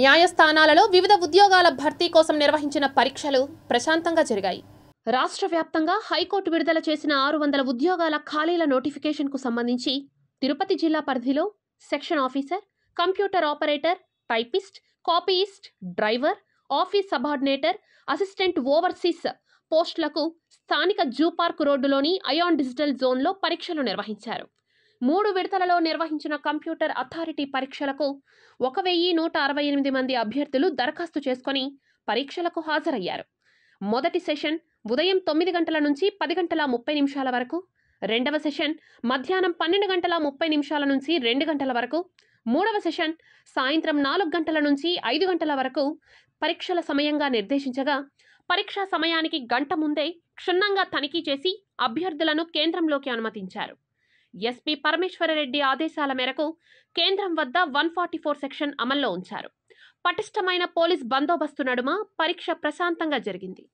న్యాయస్థానాలలో వివిధ ఉద్యోగాల భర్తీ కోసం నిర్వహించిన పరీక్షలు ప్రశాంతంగా జరిగాయి రాష్ట్ర వ్యాప్తంగా హైకోర్టు విడుదల చేసిన ఆరు వందల ఉద్యోగాల ఖాళీల నోటిఫికేషన్కు సంబంధించి తిరుపతి జిల్లా పరిధిలో section officer computer operator typist copyist driver office subordinator assistant overseas పోస్టులకు స్థానిక జూ పార్క్ రోడ్డులోని అయాన్ డిజిటల్ జోన్లో పరీక్షలు నిర్వహించారు మూడు విడతలలో నిర్వహించిన కంప్యూటర్ అథారిటీ పరీక్షలకు ఒక వెయ్యి నూట అరవై ఎనిమిది మంది అభ్యర్థులు దరఖాస్తు చేసుకుని పరీక్షలకు హాజరయ్యారు మొదటి సెషన్ ఉదయం తొమ్మిది గంటల నుంచి పది గంటల ముప్పై నిమిషాల వరకు రెండవ సెషన్ మధ్యాహ్నం పన్నెండు గంటల ముప్పై నిమిషాల నుంచి రెండు గంటల వరకు మూడవ సెషన్ సాయంత్రం నాలుగు గంటల నుంచి ఐదు గంటల వరకు పరీక్షల సమయంగా నిర్దేశించగా పరీక్షా సమయానికి గంట ముందే క్షుణ్ణంగా తనిఖీ చేసి అభ్యర్థులను కేంద్రంలోకి అనుమతించారు ఎస్పీ పరమేశ్వరరెడ్డి ఆదేశాల మేరకు కేంద్రం వద్ద వన్ ఫార్టీ ఫోర్ సెక్షన్ అమల్లో ఉంచారు పటిష్టమైన పోలీస్ బందోబస్తు నడుమ పరీక్ష ప్రశాంతంగా జరిగింది